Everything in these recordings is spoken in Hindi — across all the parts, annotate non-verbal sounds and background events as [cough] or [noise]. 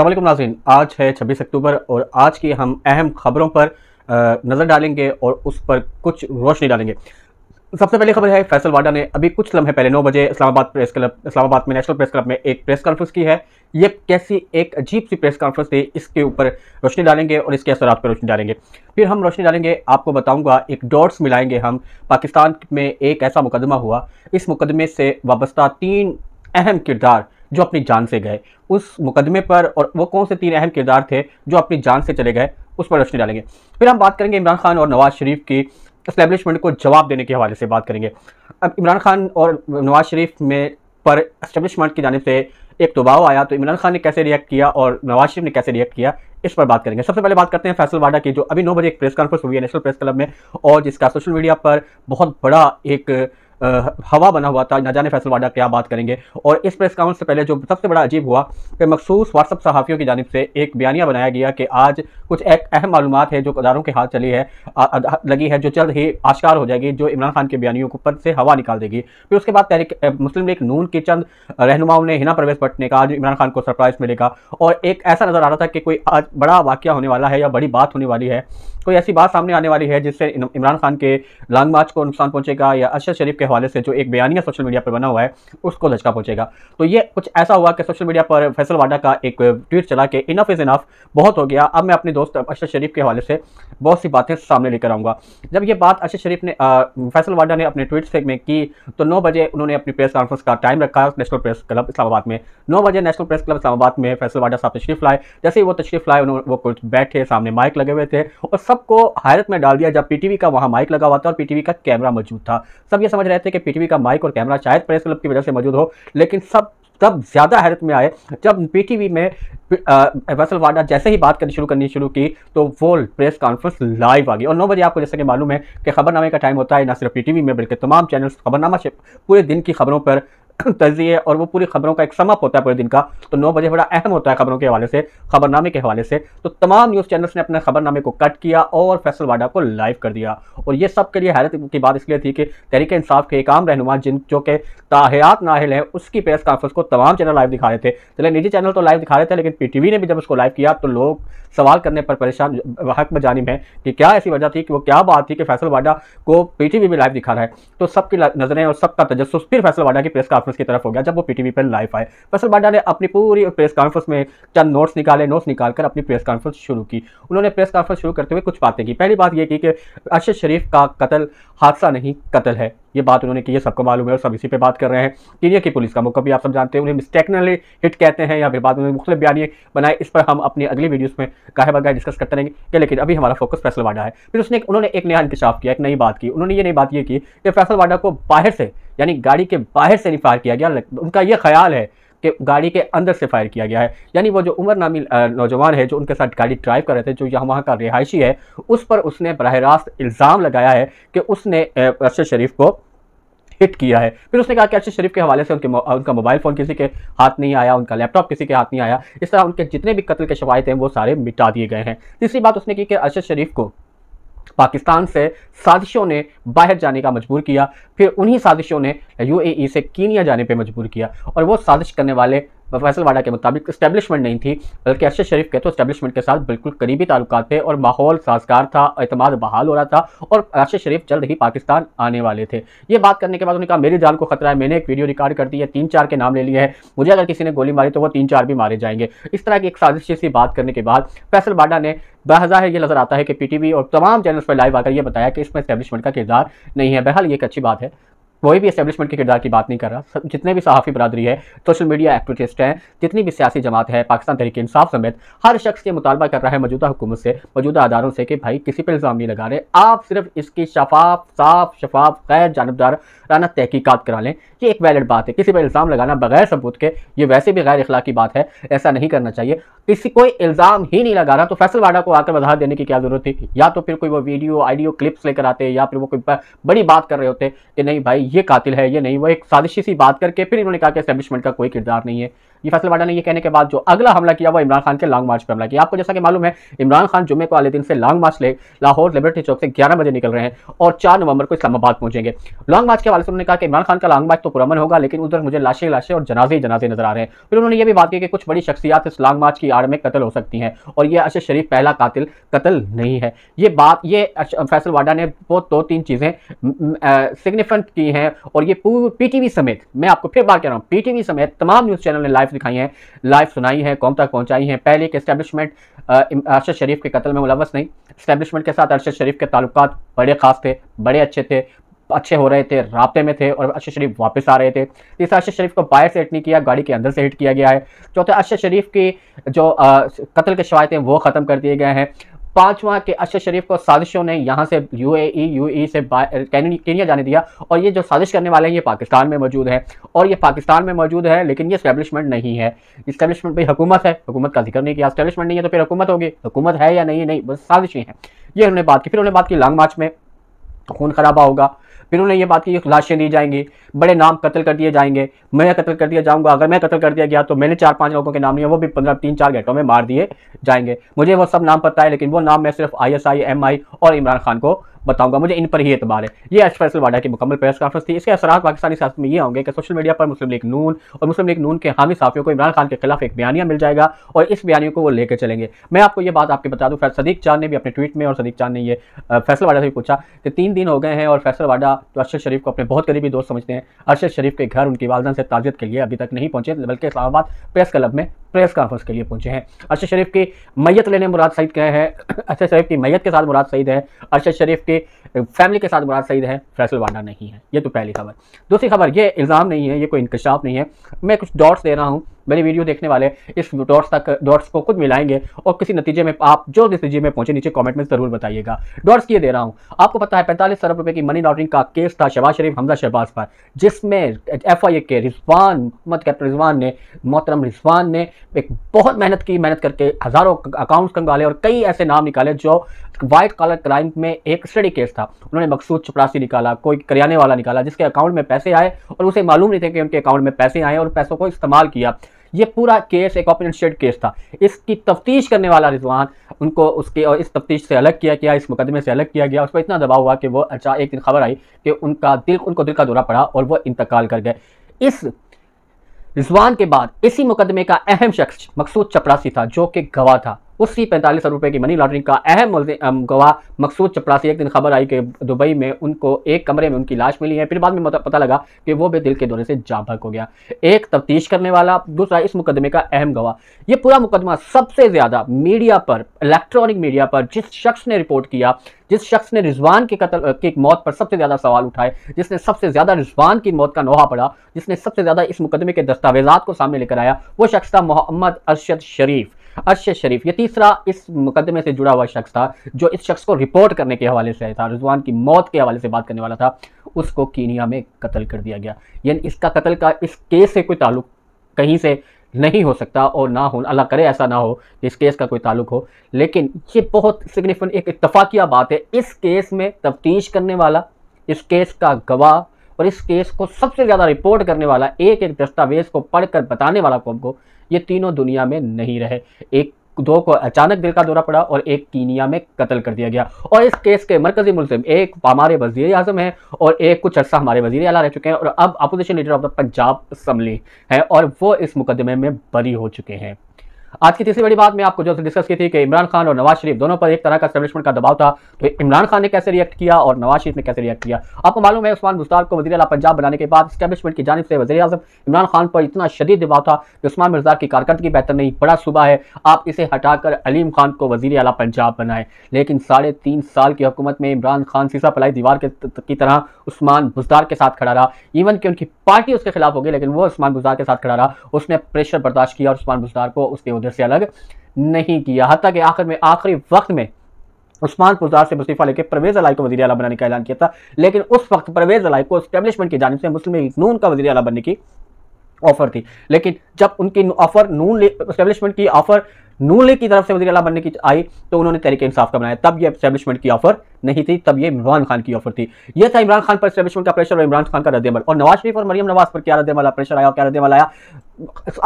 असल नाजीन आज है 26 अक्टूबर और आज की हम अहम खबरों पर नज़र डालेंगे और उस पर कुछ रोशनी डालेंगे सबसे पहली खबर है फैसल वाडा ने अभी कुछ लम्हे पहले नौ बजे इस्लामाबाद प्रेस क्लब इस्लामाबाद में नेशनल प्रेस क्लब में एक प्रेस कॉन्फ्रेंस की है ये कैसी एक अजीब सी प्रेस कॉन्फ्रेंस थी इसके ऊपर रोशनी डालेंगे और इसके असर पर रोशनी डालेंगे फिर हम रोशनी डालेंगे आपको बताऊंगा एक डॉट्स मिलाएंगे हम पाकिस्तान में एक ऐसा मुकदमा हुआ इस मुकदमे से वाबस्ता तीन अहम किरदार जो अपनी जान से गए उस मुकदमे पर और वो कौन से तीन अहम किरदार थे जो अपनी जान से चले गए उस पर रोशनी डालेंगे फिर हम बात करेंगे इमरान खान और नवाज शरीफ की इस्टेब्लिशमेंट को जवाब देने के हवाले से बात करेंगे अब इमरान खान और नवाज शरीफ में पर इस्टेब्लिशमेंट की जानब से एक दबाव आया तो इमरान खान ने कैसे रिएक्ट किया और नवाज शरीफ ने कैसे रिएक्ट किया इस पर बात करेंगे सबसे पहले बात करते हैं फैसल वाडा की जो अभी नौ बजे एक प्रेस कॉन्फ्रेंस हुई है नेशनल प्रेस क्लब में और जिसका सोशल मीडिया पर बहुत बड़ा एक हवा बना हुआ था ना जाने फैसल वाडा क्या बात करेंगे और इस प्रेस काउंस से पहले जो सबसे बड़ा अजीब हुआ कि मखसूस व्हाट्सअप सहाफ़ियों की जानब से एक बयानिया बनाया गया कि आज कुछ एक अहम मालूम है जो अदारों के हाथ चली है लगी है जो जल्द ही आश्कार हो जाएगी जो इमरान खान के बयानियों को पर से हवा निकाल देगी फिर उसके बाद तहरीक मुस्लिम लीग नून के चंद रहनुमाओं ने हिना प्रवेश भट्ट ने कहा आज इमरान खान को सरप्राइज़ मिलेगा और एक ऐसा नज़र आ रहा था कि कोई आज बड़ा वाक्य होने वाला है या बड़ी बात होने वाली है कोई तो ऐसी बात सामने आने वाली है जिससे इमरान खान के लॉन्ग मार्च को नुकसान पहुंचेगा या अरशद शरीफ के हवाले से जो एक बयानिया सोशल मीडिया पर बना हुआ है उसको धचका पहुंचेगा तो ये कुछ ऐसा हुआ कि सोशल मीडिया पर फैसल वाडा का एक ट्वीट चला कि इनफ इज़ इनफ बहुत हो गया अब मैं अपने दोस्त अरशद शरीफ के हवाले से बहुत सी बातें सामने लेकर आऊँगा जब ये बात अरशद शरीफ ने फैसल वाडा ने अपने ट्वीट से में की तो नौ बजे उन्होंने अपनी प्रेस कॉन्फ्रेंस का टाइम रखा नेशनल प्रेस क्लब इस्लामाबाद में नौ बजे नेशनल प्रेस क्लब इस्लामाबाद में फैसल वाडा साहब तशरीफ लाए जैसे ही वो तशरीफ लाए उन्होंने वो कुछ बैठे सामने माइक लगे हुए थे और सबको हैरत में डाल दिया जब पीटीवी का वहां माइक लगा हुआ था और पीटीवी का कैमरा मौजूद था सब ये समझ रहे थे कि पीटीवी का माइक और कैमरा शायद प्रेस क्लब की वजह से मौजूद हो लेकिन सब तब ज़्यादा हैरत में आए जब पीटीवी में वसल वाडा जैसे ही बात करनी शुरू करनी शुरू की तो वो प्रेस कॉन्फ्रेंस लाइव आ गई और नौ बजे आपको जैसे कि मालूम है कि खबरनामे का टाइम होता है ना सिर्फ पीटीवी में बल्कि तमाम चैनल्स खबरनामा पूरे दिन की खबरों पर [coughs] तजी है और वो पूरी खबरों का एक समअप होता है पूरे दिन का तो नौ बजे बड़ा अहम होता है खबरों के हवाले से खबरनामे के हवाले से तो तमाम न्यूज़ चैनल्स ने अपने खबरनामे को कट किया और फैसल वाडा को लाइव कर दिया और ये सब के लिए हैरत की बात इसलिए थी कि तहरीक इंसाफ के एक आम रहनुमा जिन जो कि ताहियात नाहल है उसकी प्रेस कॉन्फ्रेंस को तमाम चैनल लाइव दिखा रहे थे चले निजी चैनल तो लाइव दिखा रहे थे लेकिन पी ने भी जब उसको लाइव किया तो लोग सवाल करने पर परेशान हक जानी है कि क्या ऐसी वजह थी कि वो क्या बात थी कि फैसल वाडा को पीटीवी में लाइव दिखा रहा है तो सबकी नजरें और सबका तजस फिर फैसल वाडा की प्रेस कॉन्फ्रेंस की तरफ हो गया जब वो पीटीवी पर लाइव आए फैसल वाडा ने अपनी पूरी प्रेस कॉन्फ्रेंस में चंद नोट्स निकाले नोट्स निकाल कर अपनी प्रेस कॉन्फ्रेंस शुरू की उन्होंने प्रेस कॉन्फ्रेंस शुरू करते हुए कुछ बातें की पहली बात यह की कि अरशद शरीफ का कत्ल हादसा नहीं कत्ल है ये बात उन्होंने की है सबको मालूम है और सब इसी पे बात कर रहे हैं केनिया की पुलिस का मौका भी आप सब जानते हैं उन्हें मिस्टेकनली हिट कहते हैं या फिर बाद में मुख्य बयानी बनाए इस पर हम अपनी अगली वीडियोज़ में गाहे बगाहे डिस्कस करते रहेंगे लेकिन अभी हमारा फोकस फैसल वाडा है फिर उसने उन्होंने एक नया इंकशाफ किया एक नई बात की उन्होंने ये नई बात ये की कि फैसल वाडा को बाहर से यानी गाड़ी के बाहर से नहीं फायर किया गया उनका यह ख्याल है के गाड़ी के अंदर से फायर किया गया है यानी वो जो उमर नामी नौजवान है जो उनके साथ गाड़ी ड्राइव कर रहे थे जो यहाँ वहाँ का रिहायशी है उस पर उसने बरह रास्त इल्ज़ाम लगाया है कि उसने अरशद शरीफ को हिट किया है फिर उसने कहा कि अरशद शरीफ के हवाले से उनके उनका मोबाइल फ़ोन किसी के हाथ नहीं आया उनका लैपटॉप किसी के हाथ नहीं आया इस तरह उनके जितने भी कत्ल के शवायद हैं वो सारे मिटा दिए गए हैं तीसरी बात उसने की कि अरशद शरीफ को पाकिस्तान से साजिशों ने बाहर जाने का मजबूर किया फिर उन्हीं साजिशों ने यूएई e से कीनिया जाने पर मजबूर किया और वो साजिश करने वाले फैसलवाड़ा के मुताबिक इस्टेबलिशमेंट नहीं थी बल्कि अरशद शरीफ के तो इस्टेबलिशमेंट के साथ बिल्कुल करीबी ताल्लुक थे और माहौल साजगार था अतमाद बहाल हो रहा था और अरशद शरीफ जल्द ही पाकिस्तान आने वाले थे ये बात करने के बाद उन्होंने कहा मेरी जान को खतरा है मैंने एक वीडियो रिकॉर्ड कर दी है तीन चार के नाम ले लिए हैं मुझे अगर किसी ने गोली मारी तो वो तीन चार भी मारे जाएंगे इस तरह की एक साजिश सी बात करने के बाद फैसल वाडा ने बहजाहिर ये नज़र आता है कि पीटीवी और तमाम चैनल्स पर लाइव आकर ये बताया कि इसमें स्टैब्लिशमेंट का किरदार नहीं है बहरहाल ये एक अच्छी बात है कोई भी इस्टेब्लिशमेंट के किरदार की बात नहीं कर रहा जितने भी सहाफ़ी बरदरी है सोशल मीडिया एक्टिविस्ट हैं जितनी भी सियासी जमात है पाकिस्तान तरीके इंसाफ समेत हर शख्स ये मुतालबा कर रहा है मौजूदा हुकूमत से मौजूदा अदारों से कि भाई किसी पर इल्ज़ाम नहीं लगा रहे आप सिर्फ इसकी शफाफ साफ शफाफ गैर जानबदार राना तहकीकत करा लें ये एक वैलड बात है किसी पर इल्ज़ाम लगाना बगैर सबूत के ये वैसे भी गैर अखलाकी बात है ऐसा नहीं करना चाहिए किसी कोई इल्ज़ाम ही नहीं लगा रहा तो फैसल वाडा को आकर वजह देने की क्या ज़रूरत थी या तो फिर कोई वो वीडियो आइडियो क्लिप्स लेकर आते या फिर वो कोई बड़ी बात कर रहे होते कि नहीं भाई ये कातिल है ये नहीं वो एक साजिशी सी बात करके फिर इन्होंने कहा कि स्टैब्लिशमेंट का कोई किरदार नहीं है ये फैसल वाडा ने ये कहने के बाद जो अगला हमला किया वो इमरान खान के लॉन्ग मार्च पर हमला किया आपको जैसा कि मालूम है इमरान खान जुम्मे को वाले दिन से लॉन्ग मार्च ले लाहौर लिबर्टी चौक से ग्यारह बजे निकल रहे हैं और चार नवंबर को इस्लामाबाद पहुंचेंगे लॉन्ग मार्च के वाले से उन्होंने कहा कि इमरान खान का लॉन्ग मार्च तो पुरमन होगा लेकिन उधर मुझे लाशें लाशें और जनाजे जनाजे नजर आ रहे हैं फिर उन्होंने ये भी बात की कि कुछ बड़ी शख्सियात इस लॉन्ग मार्च की आड़ में कतल हो सकती हैं और ये अशद शरीफ पहला कातिल कतल नहीं है ये बात ये फैसल वाडा ने वो दो तीन चीज़ें सिग्निफिकेंट की हैं हैं और ये पीटीवी समेत मैं आपको फिर बात कह रहा हूँ पीटीवी समेत तमाम न्यूज़ चैनल ने लाइव दिखाई हैं लाइव सुनाई है कौम तक पहुँचाई हैं पहले एक इस्टेब्लिशमेंट अरशद शरीफ के कत्ल में मुलवस नहीं इस्टेब्लिशमेंट के साथ अरशद शरीफ के ताल्लुक बड़े ख़ास थे बड़े अच्छे थे अच्छे हो रहे थे रबते में थे और अरशद शरीफ वापस आ रहे थे तीसरा अरशद शरीफ को बाहर से हिट नहीं किया गाड़ी के अंदर से हिट किया गया है चौथा अरशद शरीफ की जो कत्ल के शवायतें वो ख़त्म कर दिए गए हैं पांचवा के अशर शरीफ को साजिशों ने यहाँ से यूएई ई e, e से केनिया जाने दिया और ये जो साजिश करने वाले हैं ये पाकिस्तान में मौजूद है और ये पाकिस्तान में मौजूद है लेकिन ये स्टैब्लिशमेंट नहीं है स्टैब्लिशमेंट भाई हुकूमत है हुकूमत का जिक्र नहीं किया स्टैब्लिशमेंट नहीं है तो फिर हुकूमत होगी हुकूमत है या नहीं नहीं बस साजिशें हैं ये उन्होंने बात की फिर उन्होंने बात की लॉन्ग मार्च में खून खराबा होगा फिर उन्हें ये बात की लाशें दी जाएंगी बड़े नाम कत्ल कर दिए जाएंगे मैं कत्ल कर दिया जाऊंगा अगर मैं कत्ल कर दिया गया तो मैंने चार पांच लोगों के नाम लिए वो भी पंद्रह तीन चार घंटों में मार दिए जाएंगे मुझे वो सब नाम पता है लेकिन वो नाम मैं सिर्फ आई एस आई एम आई और इमरान खान को बताऊंगा मुझे इन पर ही एतबार है ये एच फैसल वाडा की मुकम्मल प्रेस कॉन्फ्रेंस थी इसके असरा पाकिस्तानी सियासत में ये होंगे कि सोशल मीडिया पर मुस्लिम लीग नून और मुस्लिम लीग नून के हामी साफियों को इमरान खान के खिलाफ एक बयानिया मिल जाएगा और इस बयानियों को वो लेकर चलेंगे मैं आपको ये बात आपके बता दूँ सदीक चांद ने भी अपने ट्वीट में और सदीक चांद ने यह फैसल वाडा से भी पूछा कि तीन दिन हो गए हैं और फैसल वाडा तो अरशद शरीफ को अपने बहुत करीबी दोस्त समझते हैं अरशद शरीफ के घर उनकी वालदा से ताजियत के लिए अभी तक नहीं पहुंचे बल्कि इस्लाबाद प्रेस क्लब में प्रेस कॉन्फ्रेंस के लिए पहुंचे हैं अरशद शरीफ की मैयत लेने मुराद सईद गए हैं अरशद शरीफ की मैयत के साथ मुराद सईद है अरशद शरीफ के फैमिली के साथ मुराद सईद है फैसल वाडा नहीं है ये तो पहली खबर दूसरी खबर ये इल्ज़ाम नहीं है ये कोई इंकशाफ नहीं है मैं कुछ डॉट्स दे रहा हूँ मेरी वीडियो देखने वाले इस डॉट्स तक डॉट्स को खुद मिलाएंगे और किसी नतीजे में आप जो नतीजे में पहुंचे नीचे कमेंट में जरूर बताइएगा डॉट्स ये दे रहा हूँ आपको पता है पैंतालीस अरब रुपये की मनी लॉन्ड्रिंग का केस था शहबाज शरीफ हमजा शहबाज पर जिसमें एफ आई ए के रिजवान मोहम्मद कैप्टन रिजवान ने मोहतरम रिजवान ने एक बहुत मेहनत की मेहनत करके हज़ारों अकाउंट्स कंगाले और कई ऐसे नाम निकाले जो वाइट कॉलर क्राइम में एक स्टडी केस था उन्होंने मकसूद चपरासी निकाला कोई करियाने वाला निकाला जिसके अकाउंट में पैसे आए और उसे मालूम नहीं थे कि उनके अकाउंट में पैसे आए और पैसों को इस्तेमाल किया ये पूरा केस एक ओपन स्टेट केस था इसकी तफ्तीश करने वाला रिजवान उनको उसके और इस तफ्तीश से अलग किया गया इस मुकदमे से अलग किया गया उस पर इतना दबाव हुआ कि वो अच्छा एक दिन खबर आई कि उनका दिल उनको दिल का दौरा पड़ा और वो इंतकाल कर गए इस रिजवान के बाद इसी मुकदमे का अहम शख्स मकसूद चपरासी था जो कि गवाह था उसी पैंतालीस रुपये की मनी लॉन्ड्रिंग का अहम गवाह मकसूद चपरासी एक दिन खबर आई कि दुबई में उनको एक कमरे में उनकी लाश मिली है फिर बाद में पता लगा कि वो भी दिल के दौरे से जाभक हो गया एक तफ्तीश करने वाला दूसरा इस मुकदमे का अहम गवाह यह पूरा मुकदमा सबसे ज़्यादा मीडिया पर इलेक्ट्रॉनिक मीडिया पर जिस शख्स ने रिपोर्ट किया जिस शख्स ने रिजवान के कत्ल की मौत पर सबसे ज़्यादा सवाल उठाए जिसने सबसे ज़्यादा रिजवान की मौत का नोहा पड़ा जिसने सबसे ज़्यादा इस मुकदमे के दस्तावेजात को सामने लेकर आया वो शख्स था मोहम्मद अरशद शरीफ अरशद शरीफ ये तीसरा इस मुकदमे से जुड़ा हुआ शख्स था जो इस शख्स को रिपोर्ट करने के हवाले से था रिजवान की मौत के हवाले से बात करने वाला था उसको कीनिया में कत्ल कर दिया गया यानी इसका कत्ल का इस केस से कोई ताल्लुक कहीं से नहीं हो सकता और ना हो अल्लाह करे ऐसा ना हो कि इस केस का कोई ताल्लुक हो लेकिन ये बहुत सिग्निफिकेंट एक इतफाकिया बात है इस केस में तफ्तीश करने वाला इस केस का गवाह और इस केस को सबसे ज़्यादा रिपोर्ट करने वाला एक एक दस्तावेज़ को पढ़कर बताने वाला कौन को ये तीनों दुनिया में नहीं रहे एक दो को अचानक दिल का दौरा पड़ा और एक कीनिया में कत्ल कर दिया गया और इस केस के मरकजी मुलिम एक हमारे वजीर आजम है और एक कुछ अर्सा हमारे वजीर अला रह चुके हैं और अब opposition leader of the Punjab assembly हैं और वो इस मुकदमे में बरी हो चुके हैं आज की तीसरी बड़ी बात मैं आपको जो डिस्कस की थी कि इमरान खान और नवाज शरीफ दोनों पर एक तरह का स्टेब्लिशमेंट का दबाव था तो इमरान खान ने कैसे रिएक्ट किया और नवाज शरीफ ने कैसे रिएक्ट किया आपको मालूम है उस्मान मुस्ताक को वजी पंजाब बनाने के बाद स्टेब्लिशमेंट की जानब से वजी अजम इमरान खान पर इतना शदीद दबाव था कि उस्मान मिर्जा की कारकर्दगी बेहतर नहीं बड़ा सुबह है आप इसे हटाकर अलीम खान को वजी अला पंजाब बनाए लेकिन साढ़े तीन साल की हुकूमत में इमरान खान सीसा पलाई दीवार की तरह उस्मान बुजदार के साथ खड़ा रहा इवन कि उनकी पार्टी उसके खिलाफ हो गई लेकिन वो उस्मान बुजदार के साथ खड़ा रहा उसने प्रेशर बर्दाश्त किया और उस्मान बुजदार को उसके उधर से अलग नहीं किया हती कि आखिर में आखिरी वक्त में उस्मान पुजार से मुस्तीफा लेकर परवेज अलाई को वजी अला बनाने का ऐलान किया था लेकिन उस वक्त परवेज अलाई को स्टैब्लिशमेंट की जानब से मुस्लिम लीग नून का वजी अला बनने की ऑफर थी लेकिन जब उनकी ऑफर नून लीग स्टैब्लिशमेंट की ऑफर नून लीग की तरफ से वजी अला बनने की आई तो उन्होंने तरीके इंसाफ का बनाया तब यह स्टैब्लिशमेंट की ऑफर नहीं थी तब ये इमरान खान की ऑफर थी यह था इमरान खान पर स्टैब्लिशमेंट का प्रेशर और इमरान खान का रद्दमल और नवाज शरीफ और मरियम नवाज पर क्या रद्दमल प्रेशर आया क्या रद्दमल आया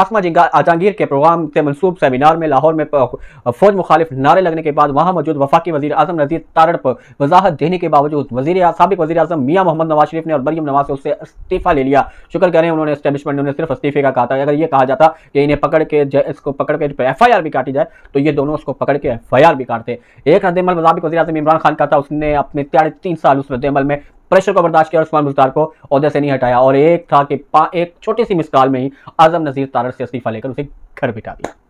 आसमा जहांगीर के प्रोग्राम से मनसूब सेमिनार में लाहौर में फौज मुखालिफ नारे लगने के बाद वहां मौजूद वफाकी वजी अजम नजीर तारड़ पर वजाहत देने के बावजूद वजी सबक वजी अजम मियाँ मोहम्मद नवाज शरीफ ने और बरियम नवाज से उससे इस्तीफा ले लिया शुक्र करें उन्होंने स्टैब्लिशमेंट ने सिर्फ इस्तीफे का कहा था अगर यह कहा जाता कि इन्हें पकड़ के इसको पकड़ के एफ आई आर भी काटी जाए तो ये दोनों उसको पकड़ के एफ आई आर भी काटते एक रद्दमल मजाबिक वजी अजम इमरान खान का था उसने अपने साढ़े तीन साल उस रद्दमल में प्रेशर को बर्दाश्त किया और उस्मान मुख्तार को अहदे से नहीं हटाया और एक था कि एक छोटी सी मिसकाल में ही आजम नजीर तारर से इस्तीफा लेकर उसे घर बिठा दिया